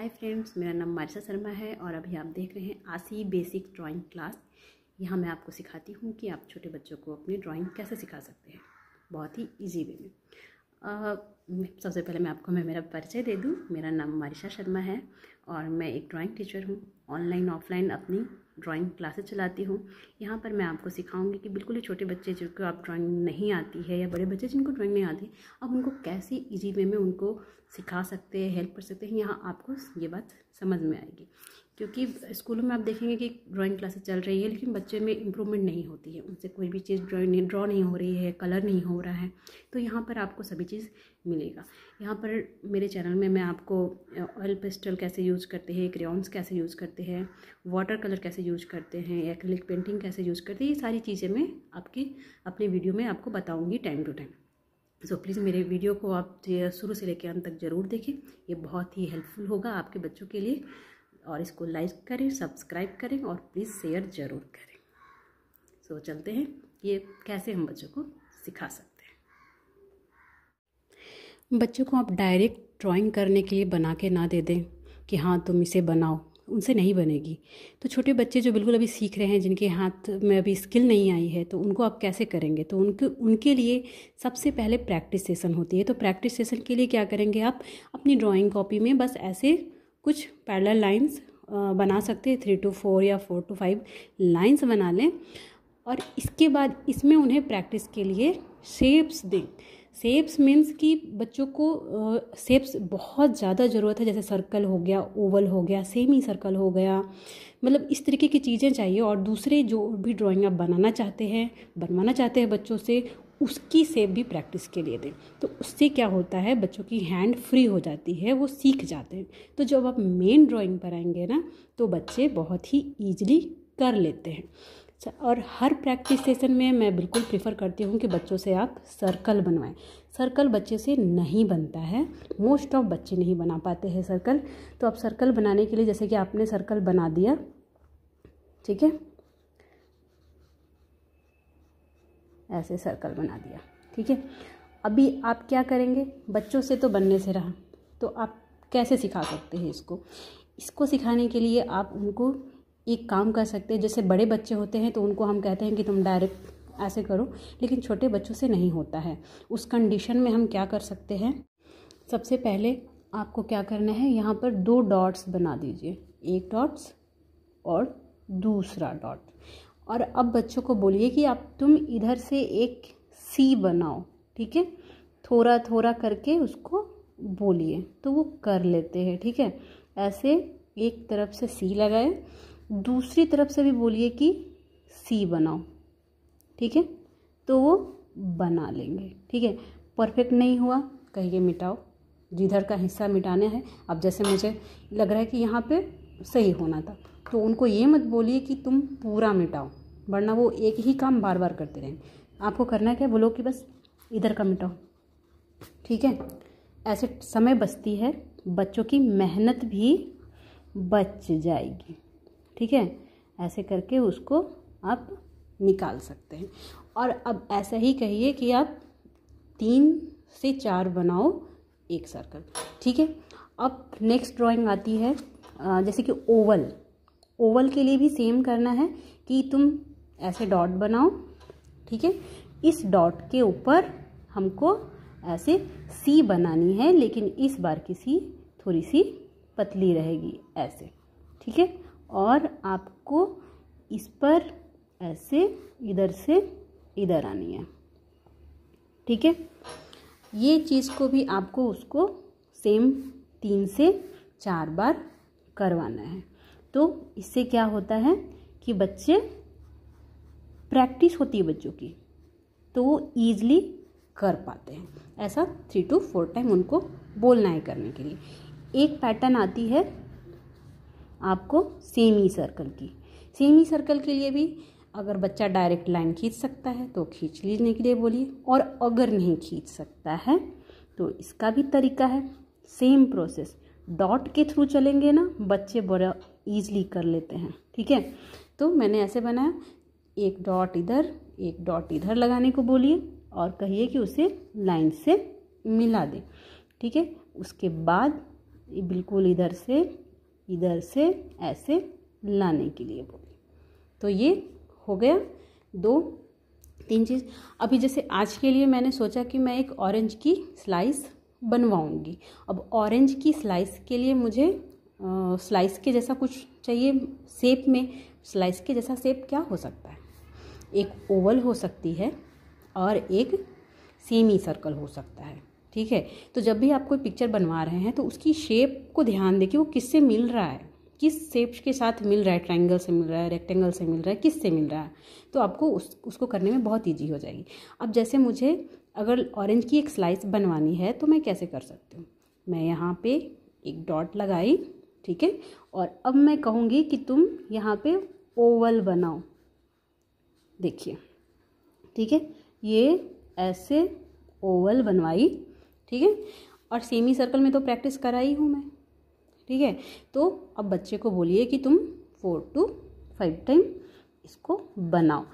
hi friends मेरा नाम Marisa Sharma है और अभी आप देख रहे हैं आसी बेसिक ड्राइंग क्लास यहाँ मैं आपको सिखाती हूँ कि आप छोटे बच्चों को अपनी ड्राइंग कैसे सिखा सकते हैं बहुत ही इजी वे में सबसे पहले मैं आपको मैं मेरा परिचय दे दूँ मेरा नाम मारिशा शर्मा है और मैं एक ड्राइंग टीचर हूँ ऑनलाइन ऑफलाइन अपनी ड्राइंग क्लासेस चलाती हूँ यहाँ पर मैं आपको सिखाऊंगी कि बिल्कुल ही छोटे बच्चे जिनको आप ड्राइंग नहीं आती है या बड़े बच्चे जिनको ड्राइंग नहीं आती आप उनको कैसे इजी वे में उनको सिखा सकते हैं हेल्प कर सकते हैं यहाँ आपको ये बात समझ में आएगी क्योंकि स्कूलों में आप देखेंगे कि ड्राइंग क्लासेस चल रही है लेकिन बच्चे में इम्प्रूवमेंट नहीं होती है उनसे कोई भी चीज़ ड्राइंग नहीं ड्रॉ नहीं हो रही है कलर नहीं हो रहा है तो यहाँ पर आपको सभी चीज़ मिलेगा यहाँ पर मेरे चैनल में मैं आपको ऑयल पेस्टल कैसे यूज़ करते हैं क्रेउन्स कैसे यूज़ करते हैं वाटर कलर कैसे यूज़ करते हैं एक्रिलिक पेंटिंग कैसे यूज़ करते हैं ये सारी चीज़ें मैं आपकी अपने वीडियो में आपको बताऊँगी time to time so so, please मेरे वीडियो को आप शुरू से लेकर अंत तक ज़रूर देखें ये बहुत ही हेल्पफुल होगा आपके बच्चों के लिए और इसको लाइक करें सब्सक्राइब करें और प्लीज़ शेयर ज़रूर करें सो so, चलते हैं ये कैसे हम बच्चों को सिखा सकते हैं बच्चों को आप डायरेक्ट ड्राइंग करने के लिए बना के ना दे दें कि हाँ तुम इसे बनाओ उनसे नहीं बनेगी तो छोटे बच्चे जो बिल्कुल अभी सीख रहे हैं जिनके हाथ में अभी स्किल नहीं आई है तो उनको आप कैसे करेंगे तो उनके उनके लिए सबसे पहले प्रैक्टिस सेशन होती है तो प्रैक्टिस सेशन के लिए क्या करेंगे आप अपनी ड्राइंग कॉपी में बस ऐसे कुछ पैरेलल लाइंस बना सकते हैं थ्री टू फोर या फोर टू फाइव लाइंस बना लें और इसके बाद इसमें उन्हें प्रैक्टिस के लिए शेप्स दें शेप्स मीन्स कि बच्चों को शेप्स बहुत ज़्यादा ज़रूरत है जैसे सर्कल हो गया ओवल हो गया सेमी सर्कल हो गया मतलब इस तरीके की चीज़ें चाहिए और दूसरे जो भी ड्राइंग आप बनाना चाहते हैं बनवाना चाहते हैं बच्चों से उसकी सेप भी प्रैक्टिस के लिए दें तो उससे क्या होता है बच्चों की हैंड फ्री हो जाती है वो सीख जाते हैं तो जब आप मेन ड्राइंग पर आएंगे ना तो बच्चे बहुत ही ईजिली कर लेते हैं अच्छा, और हर प्रैक्टिस सेशन में मैं बिल्कुल प्रेफर करती हूँ कि बच्चों से आप सर्कल बनवाएं सर्कल बच्चे से नहीं बनता है मोस्ट ऑफ बच्चे नहीं बना पाते हैं सर्कल तो आप सर्कल बनाने के लिए जैसे कि आपने सर्कल बना दिया ठीक है ऐसे सर्कल बना दिया ठीक है अभी आप क्या करेंगे बच्चों से तो बनने से रहा तो आप कैसे सिखा सकते हैं इसको इसको सिखाने के लिए आप उनको एक काम कर सकते हैं जैसे बड़े बच्चे होते हैं तो उनको हम कहते हैं कि तुम डायरेक्ट ऐसे करो लेकिन छोटे बच्चों से नहीं होता है उस कंडीशन में हम क्या कर सकते हैं सबसे पहले आपको क्या करना है यहाँ पर दो डॉट्स बना दीजिए एक डॉट्स और दूसरा डॉट और अब बच्चों को बोलिए कि आप तुम इधर से एक सी बनाओ ठीक है थोड़ा थोड़ा करके उसको बोलिए तो वो कर लेते हैं ठीक है ऐसे एक तरफ से सी लगाए दूसरी तरफ से भी बोलिए कि सी बनाओ ठीक है तो वो बना लेंगे ठीक है परफेक्ट नहीं हुआ कहिए मिटाओ जिधर का हिस्सा मिटाना है अब जैसे मुझे लग रहा है कि यहाँ पे सही होना था तो उनको ये मत बोलिए कि तुम पूरा मिटाओ वरना वो एक ही काम बार बार करते रहें आपको करना क्या बोलो कि बस इधर का मिटाओ ठीक है ऐसे समय बचती है बच्चों की मेहनत भी बच जाएगी ठीक है ऐसे करके उसको आप निकाल सकते हैं और अब ऐसा ही कहिए कि आप तीन से चार बनाओ एक सर्कल ठीक है अब नेक्स्ट ड्राइंग आती है जैसे कि ओवल ओवल के लिए भी सेम करना है कि तुम ऐसे डॉट बनाओ ठीक है इस डॉट के ऊपर हमको ऐसे सी बनानी है लेकिन इस बार की सी थोड़ी सी पतली रहेगी ऐसे ठीक है और आपको इस पर ऐसे इधर से इधर आनी है ठीक है ये चीज़ को भी आपको उसको सेम तीन से चार बार करवाना है तो इससे क्या होता है कि बच्चे प्रैक्टिस होती है बच्चों की तो वो ईज़िली कर पाते हैं ऐसा थ्री टू फोर टाइम उनको बोलना है करने के लिए एक पैटर्न आती है आपको सेमी सर्कल की सेमी सर्कल के लिए भी अगर बच्चा डायरेक्ट लाइन खींच सकता है तो खींच लेने के लिए बोलिए और अगर नहीं खींच सकता है तो इसका भी तरीका है सेम प्रोसेस डॉट के थ्रू चलेंगे ना बच्चे बड़ा ईजली कर लेते हैं ठीक है तो मैंने ऐसे बनाया एक डॉट इधर एक डॉट इधर लगाने को बोलिए और कहिए कि उसे लाइन से मिला दें ठीक है उसके बाद बिल्कुल इधर से इधर से ऐसे लाने के लिए बोलिए तो ये हो गया दो तीन चीज़ अभी जैसे आज के लिए मैंने सोचा कि मैं एक ऑरेंज की स्लाइस बनवाऊंगी अब ऑरेंज की स्लाइस के लिए मुझे आ, स्लाइस के जैसा कुछ चाहिए सेप में स्लाइस के जैसा सेप क्या हो सकता है एक ओवल हो सकती है और एक सेमी सर्कल हो सकता है ठीक है तो जब भी आप कोई पिक्चर बनवा रहे हैं तो उसकी शेप को ध्यान दें कि वो किससे मिल रहा है किस शेप के साथ मिल रहा है ट्राइंगल से मिल रहा है रेक्टेंगल से मिल रहा है किस से मिल रहा है तो आपको उस उसको करने में बहुत ईजी हो जाएगी अब जैसे मुझे अगर ऑरेंज की एक स्लाइस बनवानी है तो मैं कैसे कर सकती हूँ मैं यहाँ पे एक डॉट लगाई ठीक है और अब मैं कहूँगी कि तुम यहाँ पे ओवल बनाओ देखिए ठीक है ये ऐसे ओवल बनवाई ठीक है और सेमी सर्कल में तो प्रैक्टिस कराई हूँ मैं ठीक है तो अब बच्चे को बोलिए कि तुम फोर टू फाइव टाइम इसको बनाओ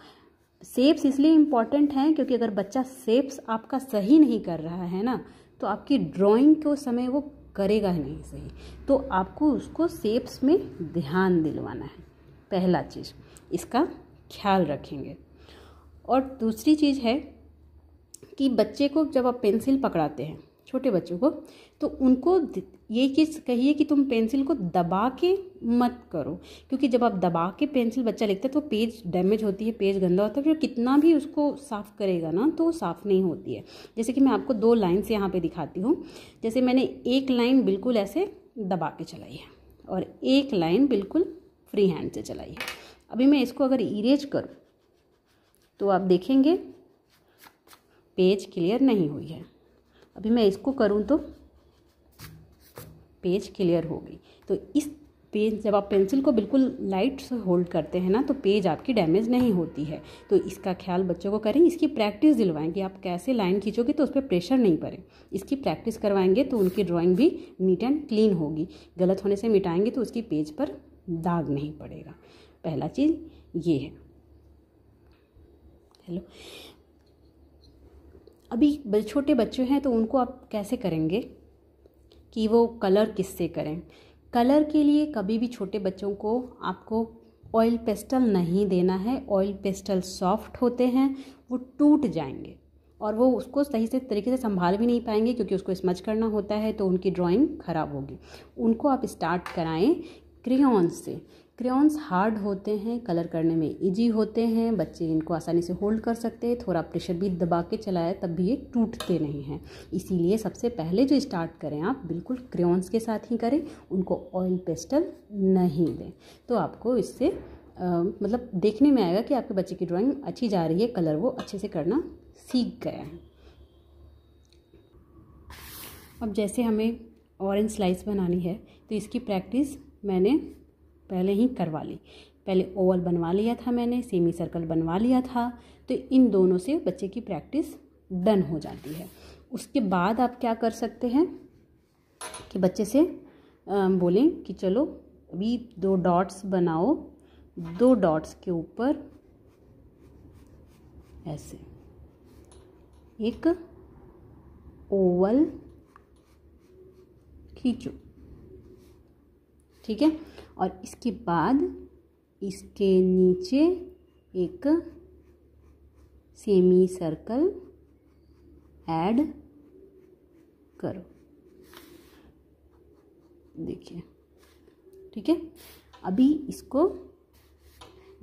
सेप्स इसलिए इम्पॉर्टेंट हैं क्योंकि अगर बच्चा सेप्स आपका सही नहीं कर रहा है ना तो आपकी ड्राइंग के समय वो करेगा ही नहीं सही तो आपको उसको सेप्स में ध्यान दिलवाना है पहला चीज़ इसका ख्याल रखेंगे और दूसरी चीज़ है कि बच्चे को जब आप पेंसिल पकड़ाते हैं छोटे बच्चों को तो उनको ये चीज़ कहिए कि तुम पेंसिल को दबा के मत करो क्योंकि जब आप दबा के पेंसिल बच्चा लिखता है तो पेज डैमेज होती है पेज गंदा होता है फिर कितना भी उसको साफ़ करेगा ना तो साफ़ नहीं होती है जैसे कि मैं आपको दो लाइन्स यहाँ पे दिखाती हूँ जैसे मैंने एक लाइन बिल्कुल ऐसे दबा के चलाई है और एक लाइन बिल्कुल फ्री हैंड से चलाई है अभी मैं इसको अगर इरेज करूँ तो आप देखेंगे पेज क्लियर नहीं हुई है अभी मैं इसको करूँ तो पेज क्लियर हो गई तो इस पेज जब आप पेंसिल को बिल्कुल लाइट से होल्ड करते हैं ना तो पेज आपकी डैमेज नहीं होती है तो इसका ख्याल बच्चों को करें इसकी प्रैक्टिस दिलवाएं कि आप कैसे लाइन खींचोगे तो उस पर प्रेशर नहीं पड़े इसकी प्रैक्टिस करवाएंगे तो उनकी ड्राइंग भी नीट एंड क्लीन होगी गलत होने से मिटाएंगे तो उसकी पेज पर दाग नहीं पड़ेगा पहला चीज़ ये है हेलो अभी छोटे बच्चे हैं तो उनको आप कैसे करेंगे कि वो कलर किससे करें कलर के लिए कभी भी छोटे बच्चों को आपको ऑयल पेस्टल नहीं देना है ऑयल पेस्टल सॉफ्ट होते हैं वो टूट जाएंगे और वो उसको सही से तरीके से संभाल भी नहीं पाएंगे क्योंकि उसको स्मच करना होता है तो उनकी ड्राइंग ख़राब होगी उनको आप स्टार्ट कराएं क्रेन से क्रेउन्स हार्ड होते हैं कलर करने में इजी होते हैं बच्चे इनको आसानी से होल्ड कर सकते हैं थोड़ा प्रेशर भी दबा के चलाए तब भी ये टूटते नहीं हैं इसीलिए सबसे पहले जो स्टार्ट करें आप बिल्कुल क्रेउन्स के साथ ही करें उनको ऑयल पेस्टल नहीं दें तो आपको इससे आ, मतलब देखने में आएगा कि आपके बच्चे की ड्राॅइंग अच्छी जा रही है कलर वो अच्छे से करना सीख गया है अब जैसे हमें ऑरेंज स्लाइस बनानी है तो इसकी प्रैक्टिस मैंने पहले ही करवा ली पहले ओवल बनवा लिया था मैंने सेमी सर्कल बनवा लिया था तो इन दोनों से बच्चे की प्रैक्टिस डन हो जाती है उसके बाद आप क्या कर सकते हैं कि बच्चे से बोलें कि चलो अभी दो डॉट्स बनाओ दो डॉट्स के ऊपर ऐसे एक ओवल खींचो ठीक है और इसके बाद इसके नीचे एक सेमी सर्कल ऐड करो देखिए ठीक है अभी इसको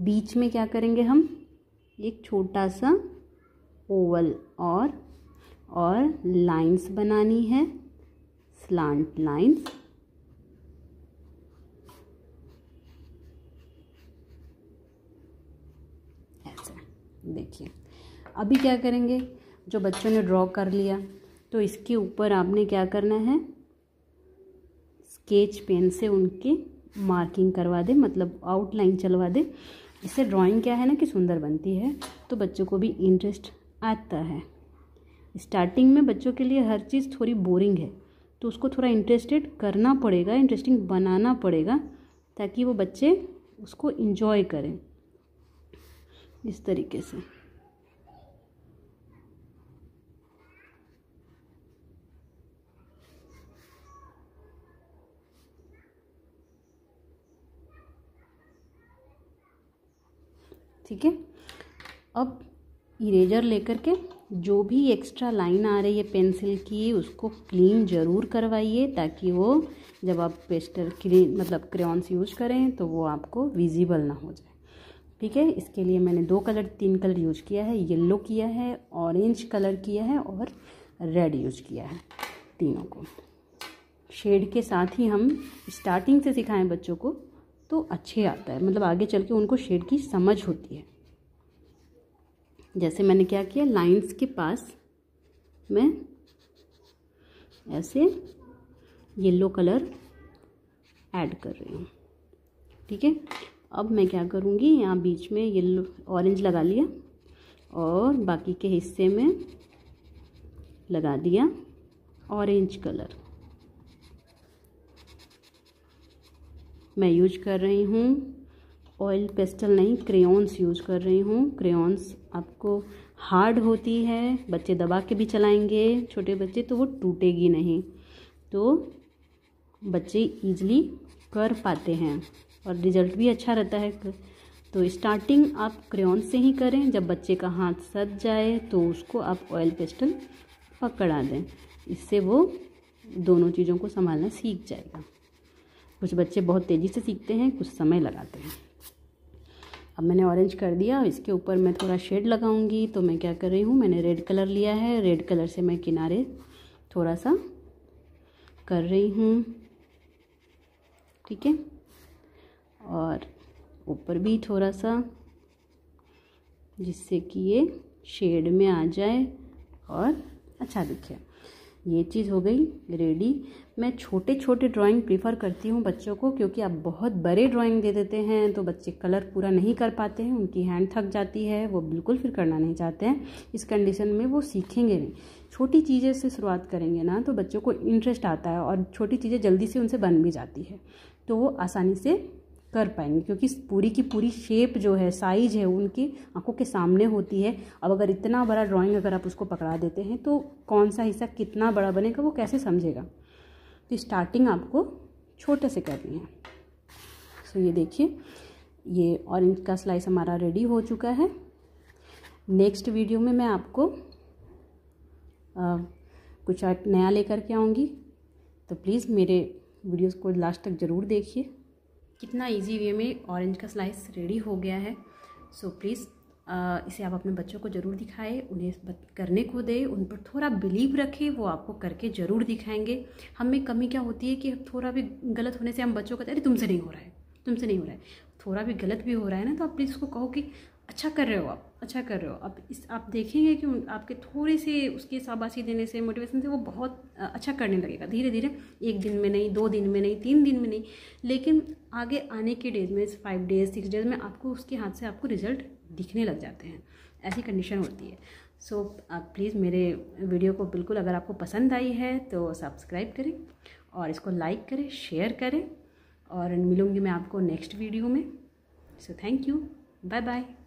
बीच में क्या करेंगे हम एक छोटा सा ओवल और और लाइंस बनानी है स्लांट लाइंस देखिए अभी क्या करेंगे जो बच्चों ने ड्रॉ कर लिया तो इसके ऊपर आपने क्या करना है स्केच पेन से उनके मार्किंग करवा दे मतलब आउटलाइन चलवा दे इससे ड्राइंग क्या है ना कि सुंदर बनती है तो बच्चों को भी इंटरेस्ट आता है स्टार्टिंग में बच्चों के लिए हर चीज़ थोड़ी बोरिंग है तो उसको थोड़ा इंटरेस्टेड करना पड़ेगा इंटरेस्टिंग बनाना पड़ेगा ताकि वो बच्चे उसको इंजॉय करें इस तरीके से ठीक है अब इरेजर लेकर के जो भी एक्स्ट्रा लाइन आ रही है पेंसिल की उसको क्लीन ज़रूर करवाइए ताकि वो जब आप पेस्टर क्लीन मतलब क्रेॉन्स यूज करें तो वो आपको विजिबल ना हो जाए ठीक है इसके लिए मैंने दो कलर तीन कलर यूज किया है येल्लो किया है ऑरेंज कलर किया है और रेड यूज किया है तीनों को शेड के साथ ही हम स्टार्टिंग से सिखाएं बच्चों को तो अच्छे आता है मतलब आगे चल के उनको शेड की समझ होती है जैसे मैंने क्या किया लाइंस के पास मैं ऐसे येलो कलर ऐड कर रही हूँ ठीक है अब मैं क्या करूँगी यहाँ बीच में येल्लो ऑरेंज लगा लिया और बाकी के हिस्से में लगा दिया ऑरेंज कलर मैं यूज कर रही हूँ ऑयल पेस्टल नहीं क्रेयॉन्स यूज कर रही हूँ क्रेयॉन्स आपको हार्ड होती है बच्चे दबा के भी चलाएंगे छोटे बच्चे तो वो टूटेगी नहीं तो बच्चे इजली कर पाते हैं और रिजल्ट भी अच्छा रहता है तो स्टार्टिंग आप क्रेन से ही करें जब बच्चे का हाथ सज जाए तो उसको आप ऑयल पेस्टल पकड़ा दें इससे वो दोनों चीज़ों को संभालना सीख जाएगा कुछ बच्चे बहुत तेज़ी से सीखते हैं कुछ समय लगाते हैं अब मैंने ऑरेंज कर दिया इसके ऊपर मैं थोड़ा शेड लगाऊंगी तो मैं क्या कर रही हूँ मैंने रेड कलर लिया है रेड कलर से मैं किनारे थोड़ा सा कर रही हूँ ठीक है और ऊपर भी थोड़ा सा जिससे कि ये शेड में आ जाए और अच्छा दिखे ये चीज़ हो गई रेडी मैं छोटे छोटे ड्राइंग प्रीफर करती हूँ बच्चों को क्योंकि आप बहुत बड़े ड्राइंग दे देते हैं तो बच्चे कलर पूरा नहीं कर पाते हैं उनकी हैंड थक जाती है वो बिल्कुल फिर करना नहीं चाहते हैं इस कंडीशन में वो सीखेंगे नहीं छोटी चीज़ें से शुरुआत करेंगे ना तो बच्चों को इंटरेस्ट आता है और छोटी चीज़ें जल्दी से उनसे बन भी जाती है तो वो आसानी से कर पाएंगे क्योंकि पूरी की पूरी शेप जो है साइज है उनकी आंखों के सामने होती है अब अगर इतना बड़ा ड्राइंग अगर आप उसको पकड़ा देते हैं तो कौन सा हिस्सा कितना बड़ा बनेगा वो कैसे समझेगा तो स्टार्टिंग आपको छोटे से करनी है सो ये देखिए ये ऑरेंज का स्लाइस हमारा रेडी हो चुका है नेक्स्ट वीडियो में मैं आपको आ, कुछ नया लेकर के आऊँगी तो प्लीज़ मेरे वीडियोस को लास्ट तक ज़रूर देखिए कितना इजी वे में ऑरेंज का स्लाइस रेडी हो गया है सो so, प्लीज़ इसे आप अपने बच्चों को ज़रूर दिखाएं उन्हें करने को दें उन पर थोड़ा बिलीव रखें वो आपको करके ज़रूर दिखाएंगे हमें कमी क्या होती है कि थोड़ा भी गलत होने से हम बच्चों को अरे तुमसे नहीं हो रहा है तुमसे नहीं हो रहा है थोड़ा भी गलत भी हो रहा है ना तो आप प्लीज़ उसको कहो कि अच्छा कर रहे हो आप अच्छा कर रहे हो आप इस आप देखेंगे कि आपके थोड़े से उसकी शाबाशी देने से मोटिवेशन से वो बहुत अच्छा करने लगेगा धीरे धीरे एक दिन में नहीं दो दिन में नहीं तीन दिन में नहीं लेकिन आगे आने के डेज में फाइव डेज सिक्स डेज में आपको उसके हाथ से आपको रिजल्ट दिखने लग जाते हैं ऐसी कंडीशन होती है सो so, प्लीज़ मेरे वीडियो को बिल्कुल अगर आपको पसंद आई है तो सब्सक्राइब करें और इसको लाइक करें शेयर करें और मिलूँगी मैं आपको नेक्स्ट वीडियो में so thank you bye bye